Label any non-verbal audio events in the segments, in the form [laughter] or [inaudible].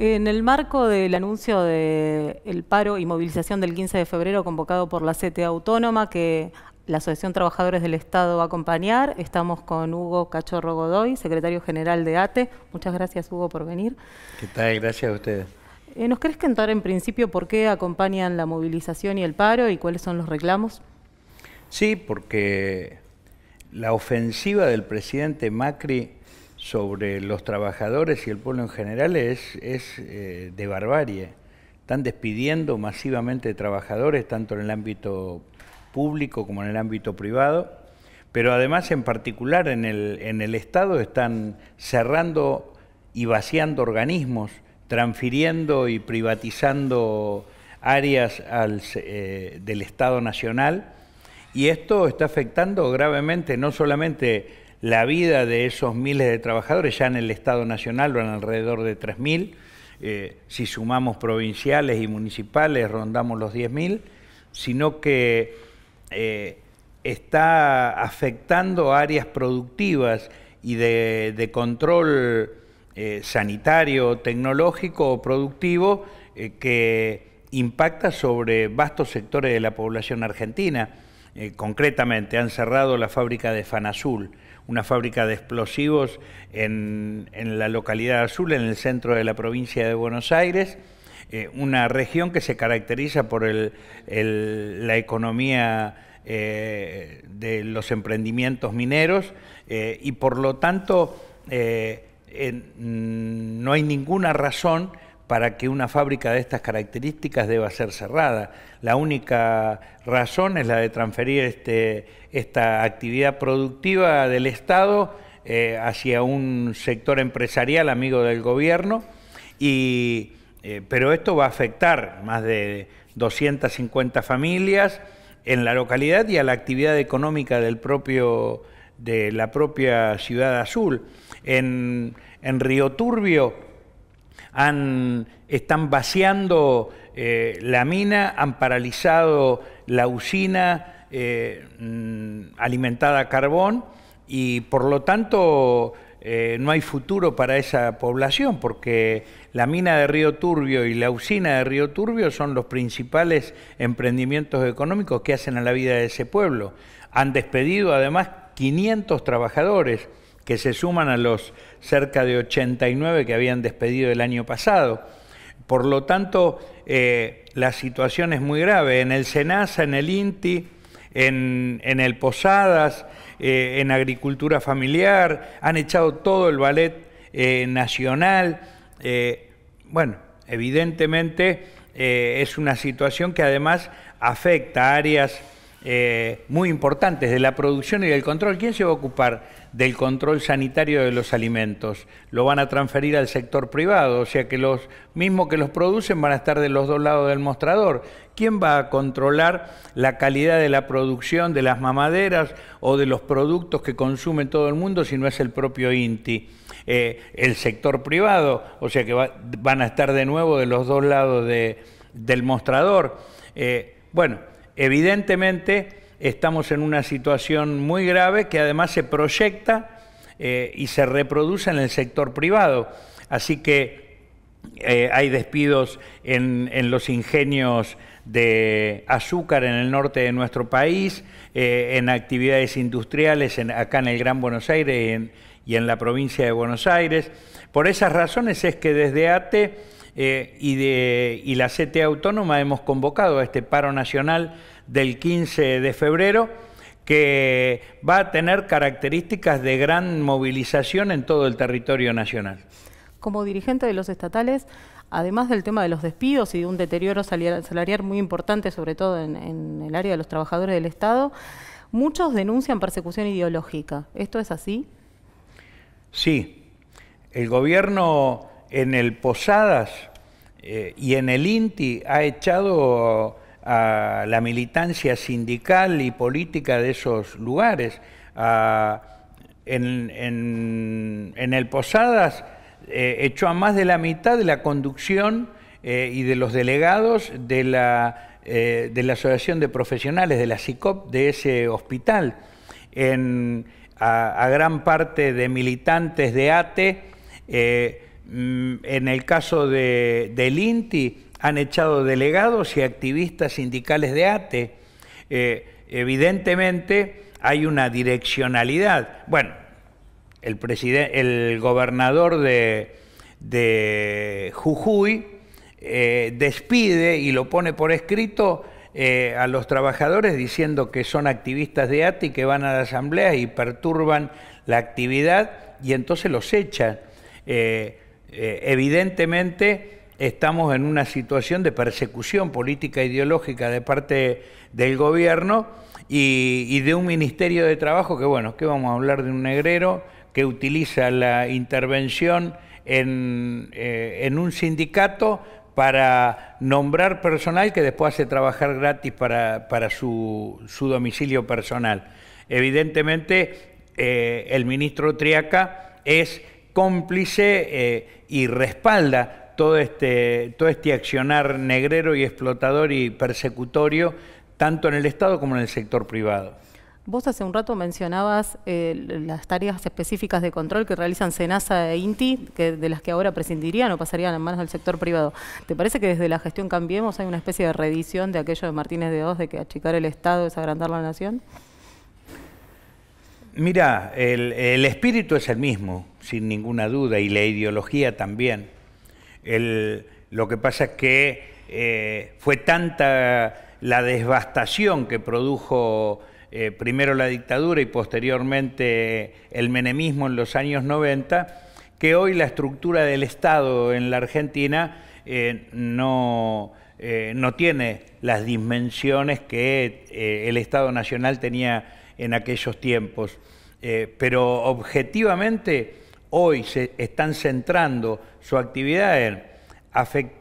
En el marco del anuncio del paro y movilización del 15 de febrero convocado por la CTA Autónoma, que la Asociación Trabajadores del Estado va a acompañar, estamos con Hugo Cachorro Godoy, secretario general de ATE. Muchas gracias, Hugo, por venir. ¿Qué tal? Gracias a ustedes. Eh, ¿Nos querés contar en principio por qué acompañan la movilización y el paro y cuáles son los reclamos? Sí, porque la ofensiva del presidente Macri sobre los trabajadores y el pueblo en general es, es eh, de barbarie. Están despidiendo masivamente trabajadores, tanto en el ámbito público como en el ámbito privado, pero además en particular en el, Estado están cerrando y vaciando organismos, transfiriendo y privatizando áreas eh, del Estado Nacional, y esto está afectando gravemente no solamente la vida de esos miles de trabajadores, ya en el Estado Nacional van alrededor de 3.000, eh, si sumamos provinciales y municipales rondamos los 10.000, sino que eh, está afectando áreas productivas y de, control eh, sanitario, tecnológico o productivo que impacta sobre vastos sectores de la población argentina. Eh, concretamente han cerrado la fábrica de Fanazul, una fábrica de explosivos en, la localidad azul, en el centro de la provincia de Buenos Aires, eh, una región que se caracteriza por la economía eh, de los emprendimientos mineros y por lo tanto no hay ninguna razón para que una fábrica de estas características deba ser cerrada. La única razón es la de transferir este, esta actividad productiva del Estado eh, hacia un sector empresarial amigo del gobierno, eh, pero esto va a afectar más de 250 familias en la localidad y a la actividad económica del propio, de la propia ciudad azul. En, en Río Turbio, han, están vaciando eh, la mina, han paralizado la usina eh, mm, alimentada a carbón y por lo tanto eh, no hay futuro para esa población porque la mina de Río Turbio y la usina de Río Turbio son los principales emprendimientos económicos que hacen a la vida de ese pueblo. Han despedido además 500 trabajadores que se suman a los cerca de 89 que habían despedido el año pasado. Por lo tanto, eh, la situación es muy grave. En el SENASA, en el INTI, en, el Posadas, eh, en Agricultura Familiar, han echado todo el ballet eh, nacional. bueno, evidentemente es una situación que además afecta a áreas eh, muy importantes de la producción y del control. ¿Quién se va a ocupar del control sanitario de los alimentos? Lo van a transferir al sector privado, o sea que los mismos que los producen van a estar de los dos lados del mostrador. ¿Quién va a controlar la calidad de la producción de las mamaderas o de los productos que consume todo el mundo si no es el propio INTI? Eh, el sector privado, o sea que van a estar de nuevo de los dos lados del mostrador. Eh, bueno, Evidentemente estamos en una situación muy grave que además se proyecta eh, y se reproduce en el sector privado. Así que eh, hay despidos en, los ingenios de azúcar en el norte de nuestro país, eh, en actividades industriales acá en el Gran Buenos Aires y en la provincia de Buenos Aires. Por esas razones es que desde ATE eh, y, de, y la CTA Autónoma hemos convocado a este paro nacional del 15 de febrero que va a tener características de gran movilización en todo el territorio nacional. Como dirigente de los estatales, además del tema de los despidos y de un deterioro salarial muy importante, sobre todo en el área de los trabajadores del Estado, muchos denuncian persecución ideológica. ¿Esto es así? Sí. El gobierno en el Posadas eh, y en el INTI ha echado a la militancia sindical y política de esos lugares. Ah, en, el Posadas eh, echó a más de la mitad de la conducción eh, y de los delegados de la, Asociación de Profesionales, de la SICOP, de ese hospital. a, gran parte de militantes de ATE Mm, en el caso de, del INTI, han echado delegados y activistas sindicales de ATE. Eh, evidentemente hay una direccionalidad. Bueno, el, gobernador de, Jujuy eh, despide y lo pone por escrito eh, a los trabajadores diciendo que son activistas de ATE y que van a la asamblea y perturban la actividad y entonces los echa... Eh, evidentemente estamos en una situación de persecución política e ideológica de parte del gobierno y, de un Ministerio de Trabajo que, bueno, que vamos a hablar de un negrero que utiliza la intervención en, eh, un sindicato para nombrar personal que después hace trabajar gratis para, su, domicilio personal. Evidentemente, eh, el ministro Triaca es cómplice eh, y respalda todo este, todo este accionar negrero y explotador y persecutorio, tanto en el Estado como en el sector privado. Vos hace un rato mencionabas eh, las tareas específicas de control que realizan SENASA e INTI, que de las que ahora prescindirían o pasarían en manos del sector privado. ¿Te parece que desde la gestión Cambiemos hay una especie de reedición de aquello de Martínez de Oz, de que achicar el Estado es agrandar la nación? Mira, el espíritu es el mismo sin ninguna duda, y la ideología también. lo que pasa es que eh, fue tanta la devastación que produjo eh, primero la dictadura y posteriormente el menemismo en los años 90, que hoy la estructura del Estado en la Argentina eh, no, no, tiene las dimensiones que el Estado Nacional tenía en aquellos tiempos. pero objetivamente hoy se están centrando su actividad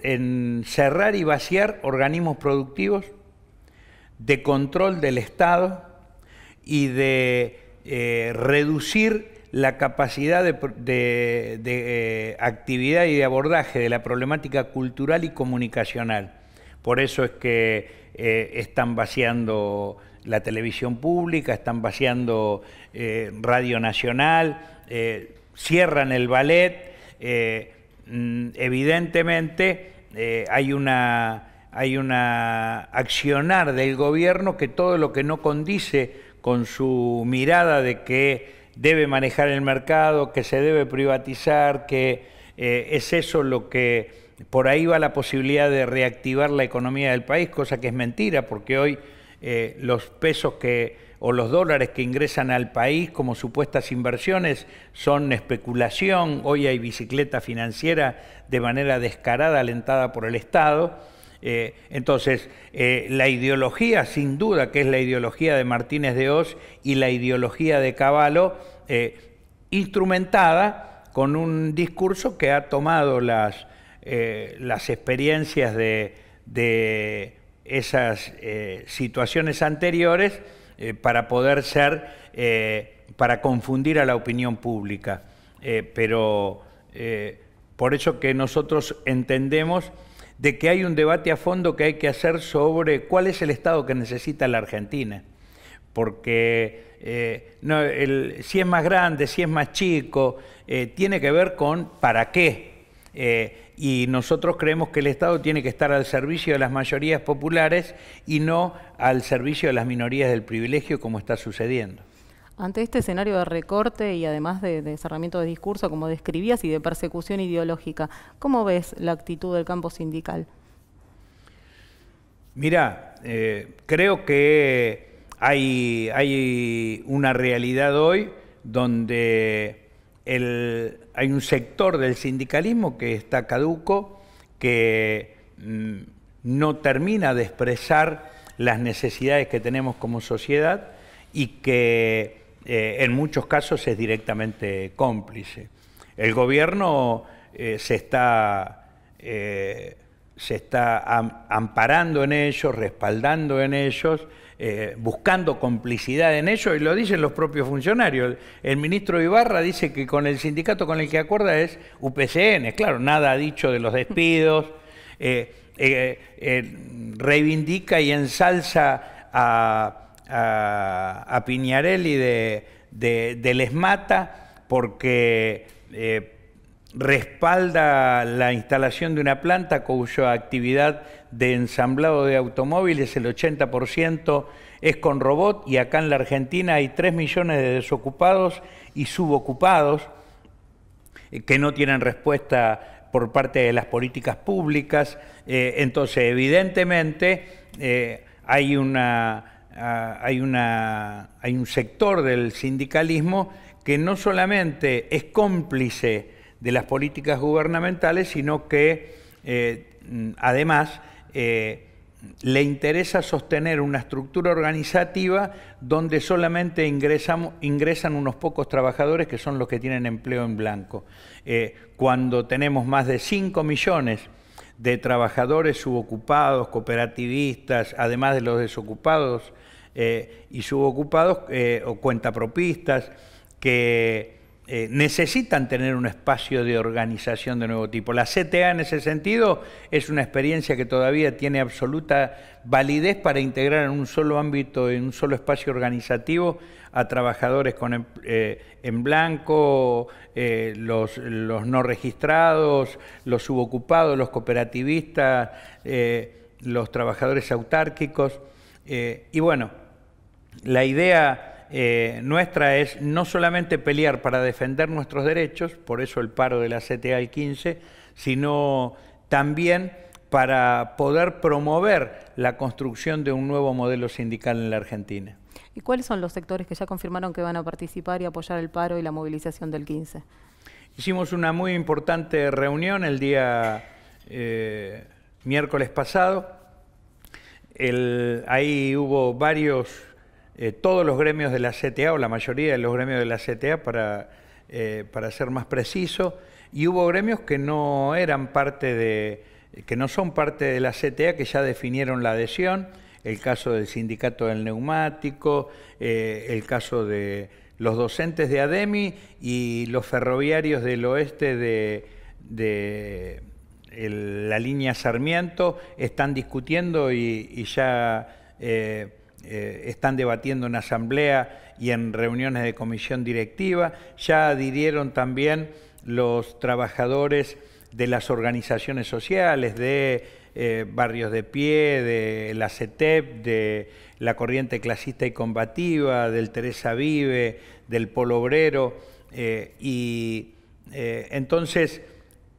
en, cerrar y vaciar organismos productivos de control del Estado y de eh, reducir la capacidad de, eh, actividad y de abordaje de la problemática cultural y comunicacional. Por eso es que eh, están vaciando la televisión pública, están vaciando Radio Nacional cierran el ballet, eh, mm, evidentemente eh, hay una hay una accionar del gobierno que todo lo que no condice con su mirada de que debe manejar el mercado, que se debe privatizar, que eh, es eso lo que por ahí va la posibilidad de reactivar la economía del país, cosa que es mentira, porque hoy los pesos que o los dólares que ingresan al país como supuestas inversiones son especulación, hoy hay bicicleta financiera de manera descarada, alentada por el Estado. Eh, entonces, eh, la ideología, sin duda, que es la ideología de Martínez de Oz y la ideología de Caballo, eh, instrumentada con un discurso que ha tomado las, experiencias de esas situaciones anteriores eh, para poder ser, eh, para confundir a la opinión pública. Eh, pero por eso que nosotros entendemos de que hay un debate a fondo que hay que hacer sobre cuál es el Estado que necesita la Argentina. Porque si es más grande, si es más chico, tiene que ver con para qué eh, y nosotros creemos que el Estado tiene que estar al servicio de las mayorías populares y no al servicio de las minorías del privilegio como está sucediendo. Ante este escenario de recorte y además de, de cerramiento de discurso, como describías, y de persecución ideológica, ¿cómo ves la actitud del campo sindical? Mira, eh, creo que hay, hay una realidad hoy donde hay un sector del sindicalismo que está caduco, que mm, no termina de expresar las necesidades que tenemos como sociedad y que eh, en muchos casos es directamente cómplice. El gobierno eh, se está, eh, se está amparando en ellos, respaldando en ellos, eh, buscando complicidad en ello, y lo dicen los propios funcionarios. El ministro Ibarra dice que con el sindicato con el que acuerda es UPCN, claro, nada ha dicho de los despidos, [laughs] eh, eh, reivindica y ensalza a, a, Piñarelli de, de, Lesmata porque respalda la instalación de una planta cuya actividad de ensamblado de automóviles, el 80% es con robot y acá en la Argentina hay 3 millones de desocupados y subocupados eh, que no tienen respuesta por parte de las políticas públicas. Eh, entonces, evidentemente, eh, hay, una, ah, hay, una, hay un sector del sindicalismo que no solamente es cómplice de las políticas gubernamentales, sino que además eh, le interesa sostener una estructura organizativa donde solamente ingresan, unos pocos trabajadores que son los que tienen empleo en blanco. Eh, cuando tenemos más de 5 millones de trabajadores subocupados, cooperativistas, además de los desocupados eh, y subocupados o cuentapropistas, que eh, necesitan tener un espacio de organización de nuevo tipo. La CTA en ese sentido es una experiencia que todavía tiene absoluta validez para integrar en un solo ámbito, en un solo espacio organizativo a trabajadores eh, en blanco, eh, los, los, no registrados, los subocupados, los cooperativistas, los trabajadores autárquicos. y bueno, la idea eh, nuestra es no solamente pelear para defender nuestros derechos, por eso el paro de la CTA al 15, sino también para poder promover la construcción de un nuevo modelo sindical en la Argentina. ¿Y cuáles son los sectores que ya confirmaron que van a participar y apoyar el paro y la movilización del 15? Hicimos una muy importante reunión el día eh, miércoles pasado. ahí hubo varios eh, todos los gremios de la CTA o la mayoría de los gremios de la CTA para, eh, para ser más preciso, y hubo gremios que no eran parte de, que no son parte de la CTA, que ya definieron la adhesión, el caso del sindicato del neumático, eh, el caso de los docentes de ADEMI y los ferroviarios del oeste de, de la línea Sarmiento están discutiendo y, ya eh, están debatiendo en asamblea y en reuniones de comisión directiva. Ya adhirieron también los trabajadores de las organizaciones sociales, de eh, Barrios de Pie, de la CETEP, de la Corriente Clasista y Combativa, del Teresa Vive, del Polo Obrero. Eh, y entonces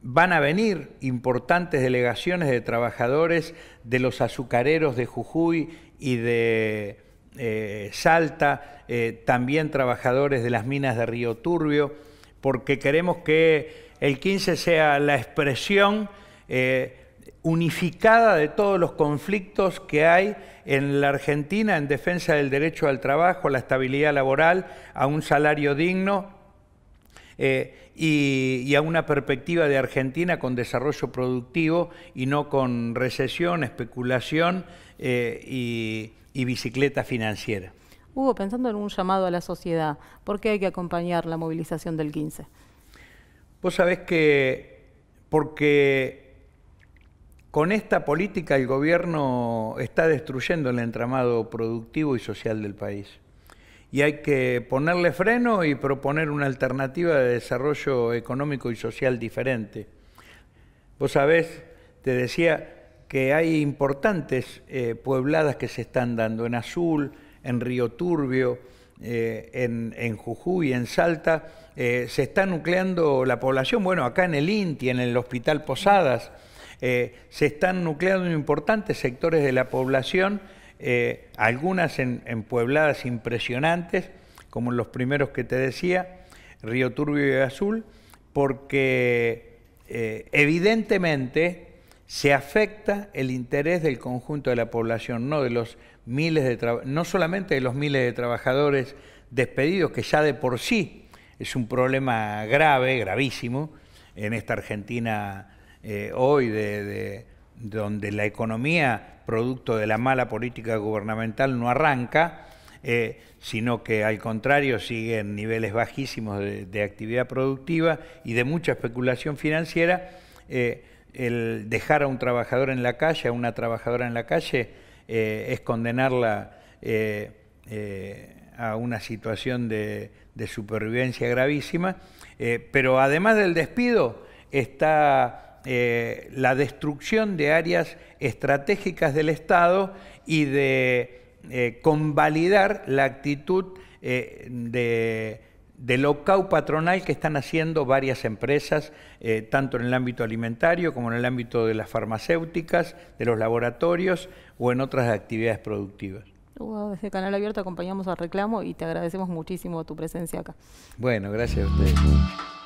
van a venir importantes delegaciones de trabajadores de los azucareros de Jujuy y de eh, Salta, eh, también trabajadores de las minas de Río Turbio, porque queremos que el 15 sea la expresión eh, unificada de todos los conflictos que hay en la Argentina en defensa del derecho al trabajo, a la estabilidad laboral, a un salario digno eh, y, a una perspectiva de Argentina con desarrollo productivo y no con recesión, especulación eh, y, y bicicleta financiera. Hugo, pensando en un llamado a la sociedad, ¿por qué hay que acompañar la movilización del 15? Vos sabés que porque con esta política el gobierno está destruyendo el entramado productivo y social del país y hay que ponerle freno y proponer una alternativa de desarrollo económico y social diferente. Vos sabés, te decía que hay importantes eh, puebladas que se están dando en Azul, en Río Turbio, eh, en, en, Jujuy, en Salta, eh, se está nucleando la población, bueno, acá en el INTI, en el Hospital Posadas, se están nucleando importantes sectores de la población eh, algunas en, impresionantes, como los primeros que te decía, Río Turbio y Azul, porque eh, evidentemente se afecta el interés del conjunto de la población, no de los miles de no solamente de los miles de trabajadores despedidos, que ya de por sí es un problema grave, gravísimo, en esta Argentina eh, hoy de donde la economía, producto de la mala política gubernamental, no arranca, eh, sino que al contrario sigue en niveles bajísimos de, actividad productiva y de mucha especulación financiera, eh, el dejar a un trabajador en la calle, a una trabajadora en la calle, eh, es condenarla a una situación de supervivencia gravísima. pero además del despido, está eh, la destrucción de áreas estratégicas del Estado y de eh, convalidar la actitud eh, de local lockout patronal que están haciendo varias empresas, tanto en el ámbito alimentario como en el ámbito de las farmacéuticas, de los laboratorios o en otras actividades productivas. Hugo, desde Canal Abierto acompañamos al reclamo y te agradecemos muchísimo tu presencia acá. Bueno, gracias a ustedes.